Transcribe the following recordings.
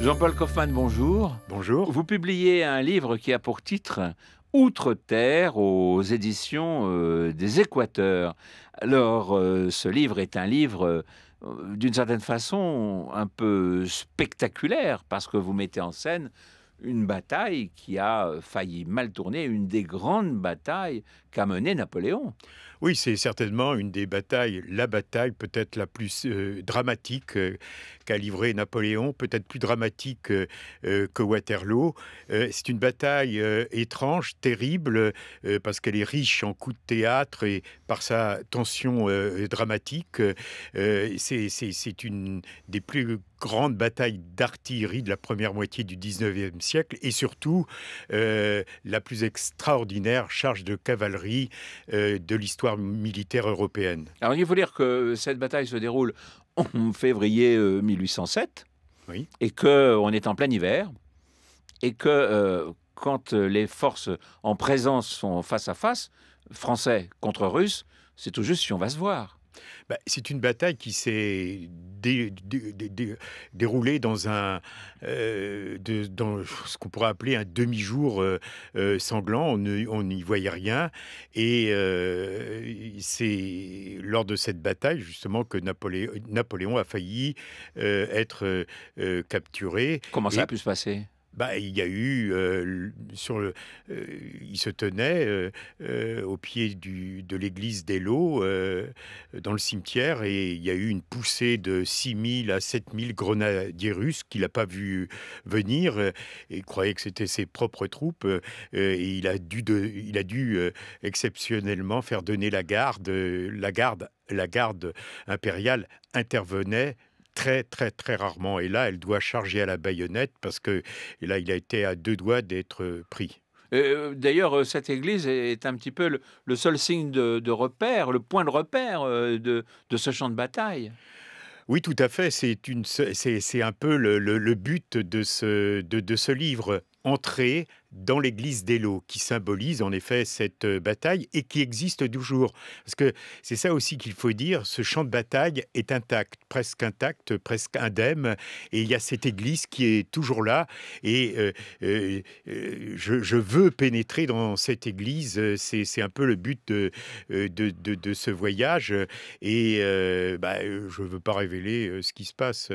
Jean-Paul Kaufmann, bonjour. Bonjour. Vous publiez un livre qui a pour titre Outre-Terre aux éditions euh, des Équateurs. Alors, euh, ce livre est un livre, euh, d'une certaine façon, un peu spectaculaire, parce que vous mettez en scène une bataille qui a euh, failli mal tourner, une des grandes batailles qu'a mené Napoléon. Oui, c'est certainement une des batailles, la bataille peut-être la plus euh, dramatique euh, qu'a livrée Napoléon, peut-être plus dramatique que Waterloo. c'est une bataille étrange, terrible, parce qu'elle est riche en coups de théâtre et par sa tension dramatique. c'est une des plus grande bataille d'artillerie de la première moitié du 19e siècle et surtout euh, la plus extraordinaire charge de cavalerie euh, de l'histoire militaire européenne. Alors il faut dire que cette bataille se déroule en février 1807 euh, oui. et qu'on est en plein hiver et que quand les forces en présence sont face à face, français contre russes, c'est tout juste si on va se voir. Bah, c'est une bataille qui s'est déroulée dans, un, euh, dans ce qu'on pourrait appeler un demi-jour euh, euh, sanglant. On n'y voyait rien. Et c'est lors de cette bataille, justement, que Napoléon, a failli être capturé. Comment ça a pu se passer bah, il y a eu euh, euh, il se tenait euh, au pied de l'église d'Elo dans le cimetière et il y a eu une poussée de 6000 à 7000 grenadiers russes qu'il n'a pas vu venir et il croyait que c'était ses propres troupes et il a dû exceptionnellement faire donner la garde la garde impériale intervenait très très très rarement. Et là, elle doit charger à la baïonnette parce que là, il a été à deux doigts d'être euh, pris. Euh, euh, d'ailleurs, cette église est un petit peu le, seul signe de, repère, le point de repère de, ce champ de bataille. Oui, tout à fait. C'est un peu le, but de ce, de ce livre. Entrer dans l'église d'Elo, qui symbolise en effet cette euh, bataille et qui existe toujours. Parce que c'est ça aussi qu'il faut dire, ce champ de bataille est intact, presque intact, presque indemne, et il y a cette église qui est toujours là, et euh, euh, je, veux pénétrer dans cette église, c'est un peu le but de, ce voyage, et bah, je ne veux pas révéler ce qui se passe,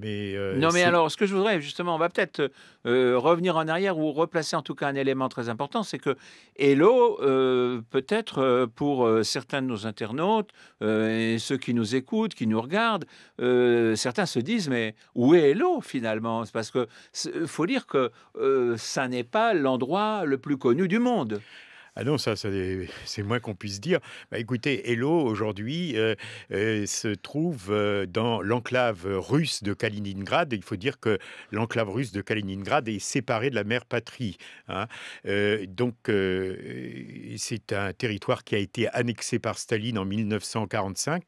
mais... non mais alors, ce que je voudrais justement, on va peut-être revenir en arrière ou replacer en tout cas un élément très important, c'est que Hello, euh, peut-être euh, pour euh, certains de nos internautes et ceux qui nous écoutent, qui nous regardent, certains se disent mais où est Hello finalement Parce que faut dire que ça n'est pas l'endroit le plus connu du monde. Ah non, ça, c'est moins qu'on puisse dire. Bah, écoutez, Hello, aujourd'hui, euh, euh, se trouve euh, dans l'enclave russe de Kaliningrad. Il faut dire que l'enclave russe de Kaliningrad est séparée de la mère patrie. Hein. donc, c'est un territoire qui a été annexé par Staline en 1945.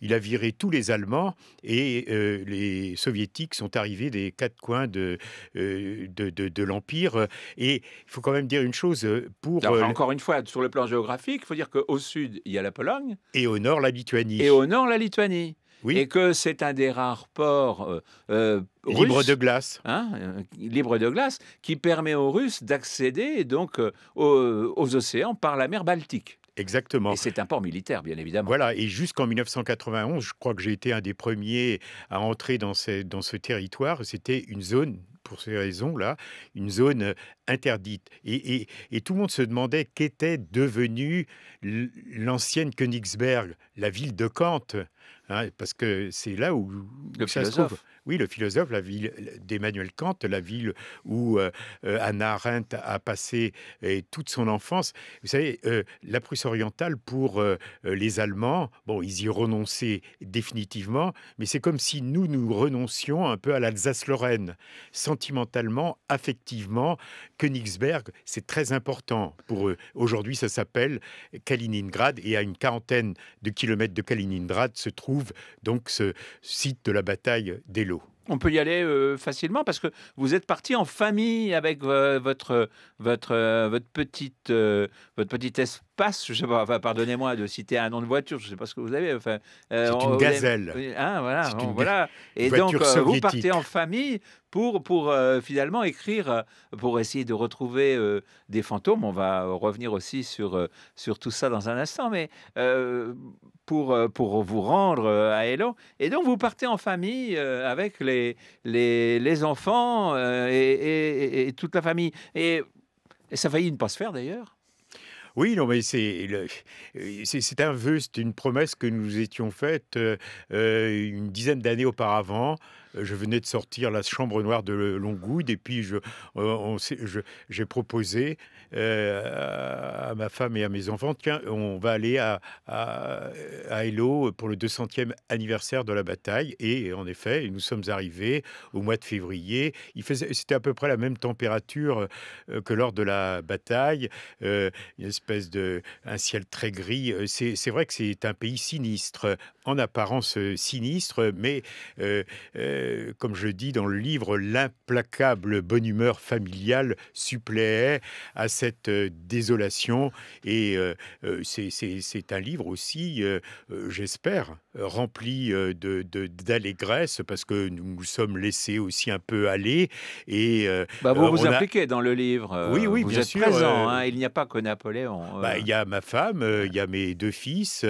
Il a viré tous les Allemands et les Soviétiques sont arrivés des quatre coins de, de, l'Empire. Et il faut quand même dire une chose pour encore une fois, sur le plan géographique, il faut dire qu'au sud, il y a la Pologne. Et au nord, la Lituanie. Et au nord, la Lituanie. Oui. Et que c'est un des rares ports euh, euh libre de glace, hein, euh, libre de glace, qui permet aux Russes d'accéder donc euh, aux, océans par la mer Baltique. Exactement. Et c'est un port militaire, bien évidemment. Voilà, et jusqu'en 1991, je crois que j'ai été un des premiers à entrer dans ces dans ce territoire. C'était une zone pour ces raisons-là, une zone euh, interdite. Et, tout le monde se demandait qu'était devenue l'ancienne Königsberg, la ville de Kant. Ah, parce que c'est là où, ça se trouve. Oui, le philosophe, la ville d'Emmanuel Kant, la ville où euh, euh, Anna Arendt a passé toute son enfance. Vous savez, euh, la Prusse orientale pour les Allemands, bon, ils y renonçaient définitivement, mais c'est comme si nous nous renoncions un peu à l'Alsace-Lorraine, sentimentalement, affectivement. Königsberg, c'est très important pour eux. Aujourd'hui, ça s'appelle Kaliningrad et à une quarantaine de kilomètres de Kaliningrad se trouve donc ce site de la bataille lots. On peut y aller euh, facilement parce que vous êtes parti en famille avec euh, votre votre euh, votre petite votre petite passe, je pardonnez-moi de citer un nom de voiture, je ne sais pas ce que vous avez. Enfin, euh, c'est une gazelle. Hein, voilà, Et donc, euh, vous partez en famille pour, pour euh, finalement écrire, pour essayer de retrouver des fantômes. On va revenir aussi sur, sur tout ça dans un instant, mais pour, pour vous rendre à Hello. Et donc, vous partez en famille avec les, les, enfants et, toute la famille. Et, et ça faillit ne pas se faire d'ailleurs. Oui, non, mais euh, c'est, un vœu, c'est une promesse que nous étions faite euh, euh, une dizaine d'années auparavant euh, je venais de sortir La Chambre Noire de Longwood et puis je, euh, j'ai proposé euh, à ma femme et à mes enfants, tiens, on va aller à, à, pour le 200e anniversaire de la bataille. Et en effet, nous sommes arrivés au mois de février. Il faisait, c'était à peu près la même température que lors de la bataille, une espèce de un ciel très gris. C'est, vrai que c'est un pays sinistre en apparence euh, sinistre, mais euh, euh, comme je dis dans le livre, l'implacable bonne humeur familiale suppléait à cette désolation. Et c'est un livre aussi, j'espère, rempli d'allégresse, de, d'allégresse, parce que nous nous sommes laissés aussi un peu aller. Et, bah, vous vous impliquez dans le livre. Oui, oui, vous bien êtes Présent, hein, il n'y a pas que Napoléon. Bah, il y a ma femme, il y a mes deux fils,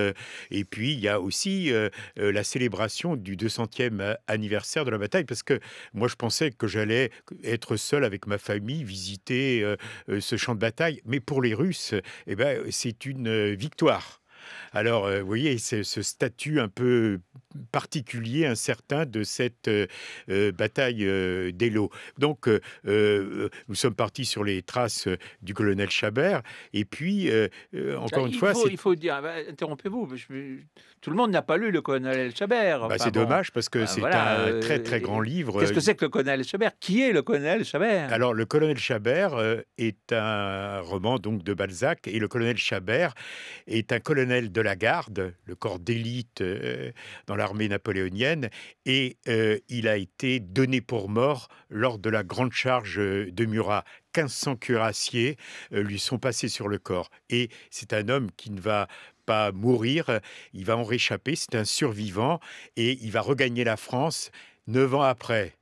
et puis il y a aussi la célébration du 200e anniversaire de la bataille, parce que moi je pensais que j'allais être seul avec ma famille, visiter ce champ de bataille, mais pour les Russes, eh ben, c'est une victoire. Alors, euh, vous voyez, c'est ce statut un peu particulier, incertain de cette euh, euh, bataille euh, Donc, nous sommes partis sur les traces du colonel Chabert. Et puis, encore ah, une fois... il faut dire, bah, interrompez-vous, tout le monde n'a pas lu le colonel Chabert. Bah, c'est dommage parce que bah, c'est un très très grand livre. Qu'est-ce que c'est que le colonel Chabert Qui est le colonel Chabert Alors, le colonel Chabert est un roman donc de Balzac et le colonel Chabert est un colonel de la garde, le corps d'élite euh, dans l'armée napoléonienne, et euh, il a été donné pour mort lors de la grande charge euh, de Murat. 1500 cuirassiers lui sont passés sur le corps. Et c'est un homme qui ne va pas mourir, il va en réchapper, c'est un survivant, et il va regagner la France. Neuf ans après,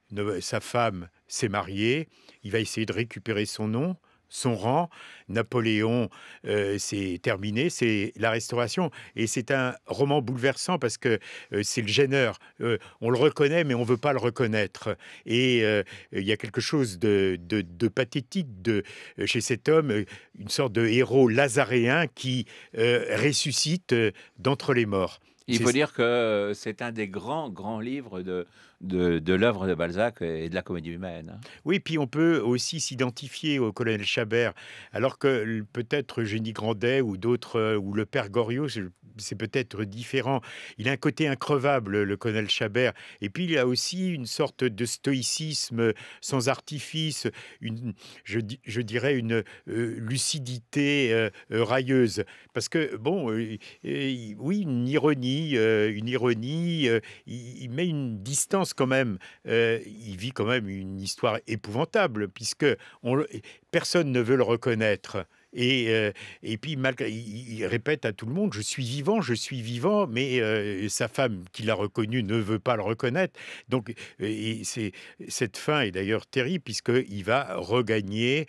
sa femme s'est mariée, il va essayer de récupérer son nom, son rang. Napoléon, euh, c'est terminé, c'est la restauration. Et c'est un roman bouleversant parce que euh, c'est le gêneur. Euh, on le reconnaît, mais on ne veut pas le reconnaître. Et il y a quelque chose de, de pathétique de, chez cet homme, une sorte de héros lazaréen qui ressuscite d'entre les morts. Il faut dire que c'est un des grands, grands livres de, de, l'œuvre de Balzac et de la comédie humaine. Hein. Oui, puis on peut aussi s'identifier au colonel Chabert, alors que peut-être Génie Grandet ou d'autres, euh, ou le père Goriot, c'est peut-être différent. Il a un côté increvable, le colonel Chabert, et puis il a aussi une sorte de stoïcisme sans artifice, une, je, dirais une euh, lucidité euh, railleuse, parce que bon, oui, une ironie, une ironie, il met une distance quand même, euh, il vit quand même une histoire épouvantable, puisque on, personne ne veut le reconnaître. Et, euh, et, puis, malgré, il répète à tout le monde Je suis vivant, je suis vivant, mais euh, sa femme, qui l'a reconnu, ne veut pas le reconnaître. Donc, et cette fin est d'ailleurs terrible, puisqu'il va regagner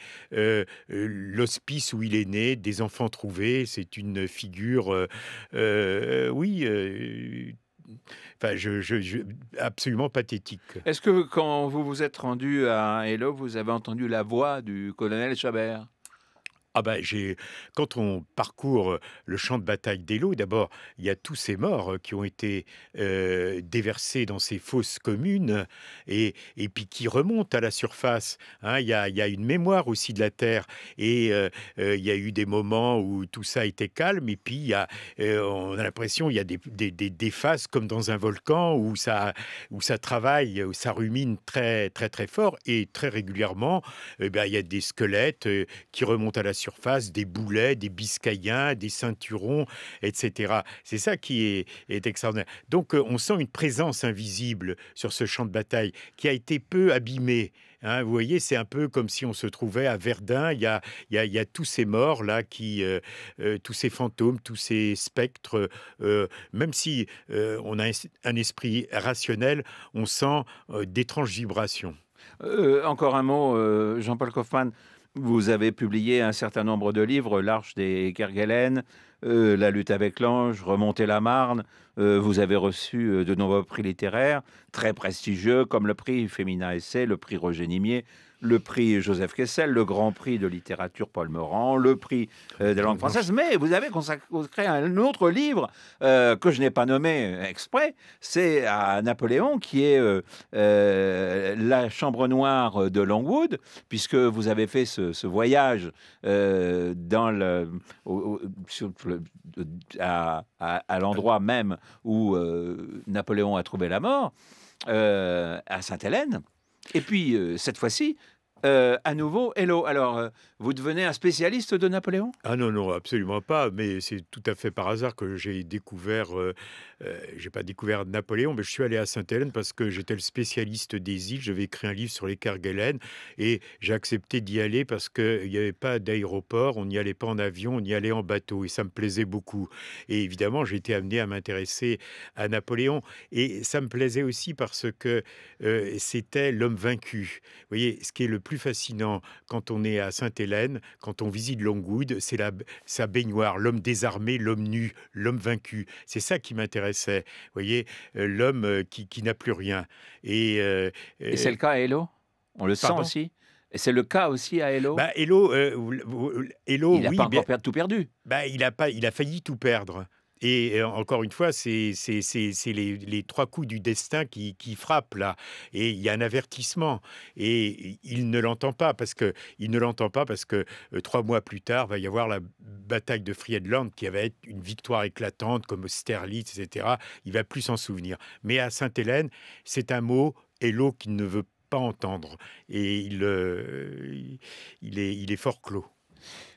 l'hospice où il est né, des enfants trouvés. C'est une figure, oui, enfin, je, absolument pathétique. Est-ce que quand vous vous êtes rendu à Hello, vous avez entendu la voix du colonel Chabert ben, j'ai quand on parcourt euh, le champ de bataille d'Elo, d'abord, il y a tous ces morts euh, qui ont été euh, déversés dans ces fosses communes et, et puis qui remontent à la surface. Hein, il, y a, il, y a, une mémoire aussi de la terre et il y a eu des moments où tout ça était calme et puis il y a, on a l'impression il y a des, des, des, comme dans un volcan où ça où ça travaille, où ça rumine très très très fort et très régulièrement. Eh ben, il y a des squelettes qui remontent à la surface des boulets, des biscayens, des ceinturons, etc. C'est ça qui est, extraordinaire. Donc euh, on sent une présence invisible sur ce champ de bataille qui a été peu abîmé. Hein. vous voyez, c'est un peu comme si on se trouvait à Verdun. Il y a, il y tous ces morts là, qui, euh, euh, tous ces fantômes, tous ces spectres. même si on a un esprit rationnel, on sent d'étranges vibrations. encore un mot, Jean-Paul Kaufmann. Vous avez publié un certain nombre de livres, L'Arche des Kerguelen, euh, La lutte avec l'ange, Remonter la Marne. Euh, vous avez reçu euh, de nombreux prix littéraires, très prestigieux, comme le prix Féminin Essai, le prix Roger Nimier, le prix Joseph Kessel, le grand prix de littérature Paul Morand, le prix euh, des langues françaises. Mais vous avez consacré un autre livre euh, que je n'ai pas nommé euh, exprès, c'est à Napoléon, qui est La Chambre Noire de Longwood, puisque vous avez fait ce, voyage dans le, à l'endroit même où Napoléon a trouvé la mort, à Sainte-Hélène. Et puis, euh, cette fois-ci, euh, à nouveau Hello. Alors, euh, vous devenez un spécialiste de Napoléon Ah non, non, absolument pas. Mais c'est tout à fait par hasard que j'ai découvert, euh, j'ai pas découvert Napoléon, mais je suis allé à Sainte-Hélène parce que j'étais le spécialiste des îles. J'avais écrit un livre sur les Kerguelen et j'ai accepté d'y aller parce qu'il n'y avait pas d'aéroport, on n'y allait pas en avion, on y allait en bateau et ça me plaisait beaucoup. Et évidemment, j'ai été amené à m'intéresser à Napoléon et ça me plaisait aussi parce que c'était l'homme vaincu. Vous voyez, ce qui est le plus fascinant quand on est à Sainte-Hélène, quand on visite Longwood, c'est sa baignoire, l'homme désarmé, l'homme nu, l'homme vaincu. C'est ça qui m'intéressait. Vous voyez, euh, l'homme euh, qui, n'a plus rien. Euh, et, c'est le cas à Hello On le sent aussi et c'est le cas aussi à Hello. Bah, Hello, Hello, il n'a pas encore tout perdu. Bah, il a il a failli tout perdre. Et euh, encore une fois, c'est les, trois coups du destin qui, frappent là. Et il y a un avertissement. Et il ne l'entend pas parce que il ne l'entend pas parce que euh, trois mois plus tard va y avoir la bataille de Friedland qui va être une victoire éclatante comme Sterlitz, etc. Il va plus s'en souvenir. Mais à Sainte-Hélène, c'est un mot et l'eau qu'il ne veut pas entendre. Et il euh, est fort clos.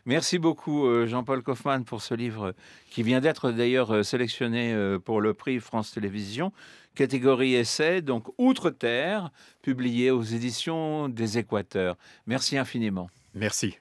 Merci beaucoup euh, Jean-Paul Kaufmann pour ce livre qui vient d'être d'ailleurs euh, sélectionné euh, pour le prix France Télévisions, catégorie essai, donc Outre-Terre, publié aux éditions des Équateurs. Merci infiniment. Merci.